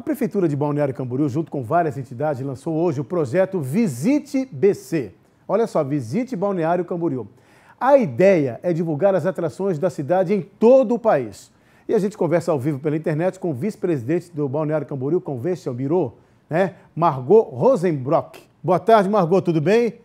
A Prefeitura de Balneário Camboriú, junto com várias entidades, lançou hoje o projeto Visite BC. Olha só, Visite Balneário Camboriú. A ideia é divulgar as atrações da cidade em todo o país. E a gente conversa ao vivo pela internet com o vice-presidente do Balneário Camboriú, Convention Biro, né? Margot Rosenbrock. Boa tarde, Margot, tudo bem?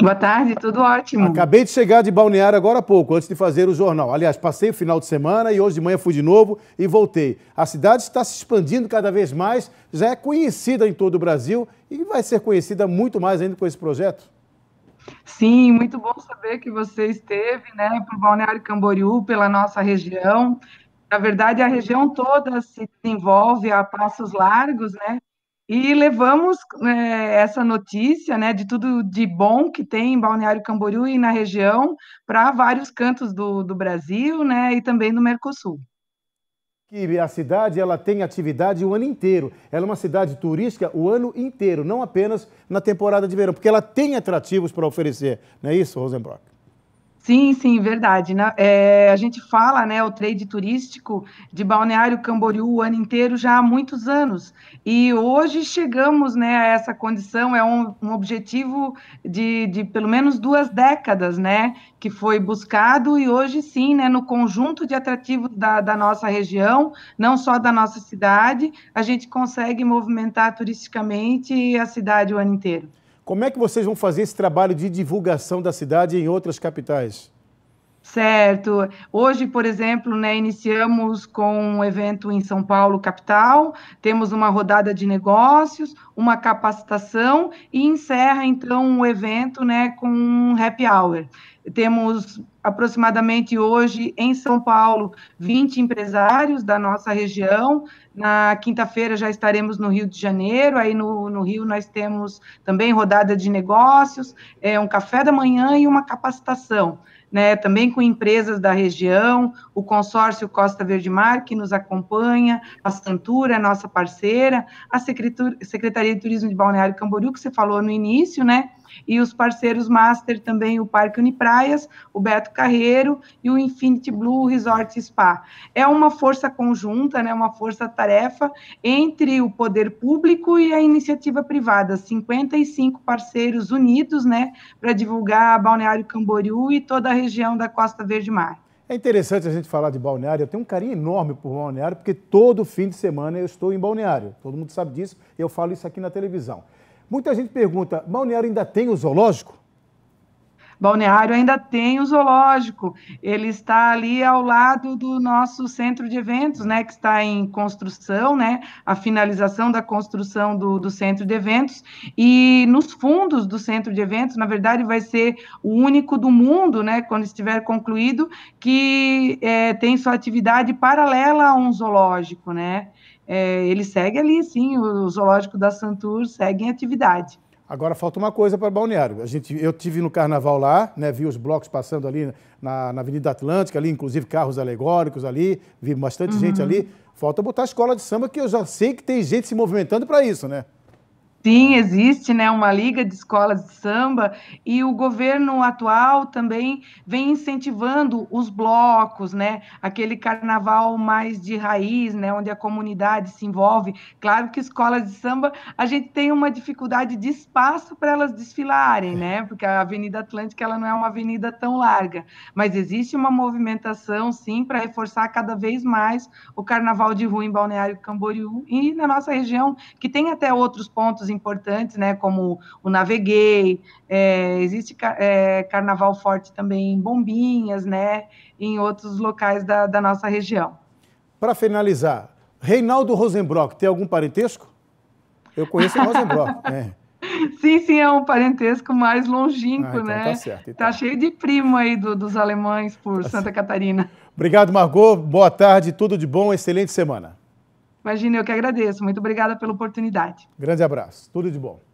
Boa tarde, tudo ótimo. Acabei de chegar de Balneário agora há pouco, antes de fazer o jornal. Aliás, passei o final de semana e hoje de manhã fui de novo e voltei. A cidade está se expandindo cada vez mais, já é conhecida em todo o Brasil e vai ser conhecida muito mais ainda com esse projeto. Sim, muito bom saber que você esteve, né, para o Balneário Camboriú, pela nossa região. Na verdade, a região toda se desenvolve a passos largos, né? E levamos é, essa notícia né, de tudo de bom que tem em Balneário Camboriú e na região para vários cantos do, do Brasil né, e também do Mercosul. Que a cidade ela tem atividade o ano inteiro. Ela é uma cidade turística o ano inteiro, não apenas na temporada de verão, porque ela tem atrativos para oferecer. Não é isso, Rosenbrock? Sim, sim, verdade. Né? É, a gente fala, né, o trade turístico de Balneário Camboriú o ano inteiro já há muitos anos. E hoje chegamos, né, a essa condição, é um, um objetivo de, de pelo menos duas décadas, né, que foi buscado e hoje sim, né, no conjunto de atrativo da, da nossa região, não só da nossa cidade, a gente consegue movimentar turisticamente a cidade o ano inteiro. Como é que vocês vão fazer esse trabalho de divulgação da cidade em outras capitais? Certo. Hoje, por exemplo, né, iniciamos com um evento em São Paulo, capital, temos uma rodada de negócios, uma capacitação e encerra, então, o um evento né, com um happy hour. Temos aproximadamente hoje em São Paulo 20 empresários da nossa região. Na quinta-feira já estaremos no Rio de Janeiro. Aí no, no, Rio nós temos também rodada de negócios, é, um café da manhã e uma capacitação. Né, também com empresas da região, o consórcio Costa Verde Mar, que nos acompanha, a Santura, nossa parceira, a Secretaria de Turismo de Balneário Camboriú, que você falou no início, né, e os parceiros Master também, o Parque Unipra praias, o Beto Carreiro e o Infinity Blue Resort Spa. É uma força conjunta, né, uma força-tarefa entre o poder público e a iniciativa privada, 55 parceiros unidos né, para divulgar Balneário Camboriú e toda a região da Costa Verde Mar. É interessante a gente falar de balneário. Eu tenho um carinho enorme por balneário, porque todo fim de semana eu estou em balneário. Todo mundo sabe disso, eu falo isso aqui na televisão. Muita gente pergunta: balneário ainda tem o zoológico? Balneário ainda tem o zoológico, ele está ali ao lado do nosso centro de eventos, né, que está em construção, né, a finalização da construção do, do centro de eventos, e nos fundos do centro de eventos, na verdade, vai ser o único do mundo, né, quando estiver concluído, que é, tem sua atividade paralela a um zoológico, né, é, ele segue ali, sim, o, o zoológico da Santur segue em atividade. Agora falta uma coisa para Balneário. A gente, eu tive no carnaval lá, né, vi os blocos passando ali na, na Avenida Atlântica, ali, inclusive carros alegóricos ali, vi bastante uhum. gente ali. Falta botar a escola de samba, que eu já sei que tem gente se movimentando para isso, né? Sim, existe né, uma liga de escolas de samba e o governo atual também vem incentivando os blocos, né, aquele carnaval mais de raiz, né, onde a comunidade se envolve. Claro que escolas de samba a gente tem uma dificuldade de espaço para elas desfilarem, né, porque a Avenida Atlântica ela não é uma avenida tão larga, mas existe uma movimentação sim para reforçar cada vez mais o carnaval de rua em Balneário Camboriú e na nossa região que tem até outros pontos importantes, né, como o Naveguei, é, existe é, carnaval forte também em Bombinhas, né, em outros locais da, da nossa região. Para finalizar, Reinaldo Rosenbrock tem algum parentesco? Eu conheço o Rosenbrock, né? Sim, sim, é um parentesco mais longínquo, ah, então né? Tá, certo, então. tá cheio de primo aí do, dos alemães por tá Santa certo. Catarina. Obrigado, Margot. Boa tarde, tudo de bom, excelente semana. Imagina, eu que agradeço. Muito obrigada pela oportunidade. Grande abraço. Tudo de bom.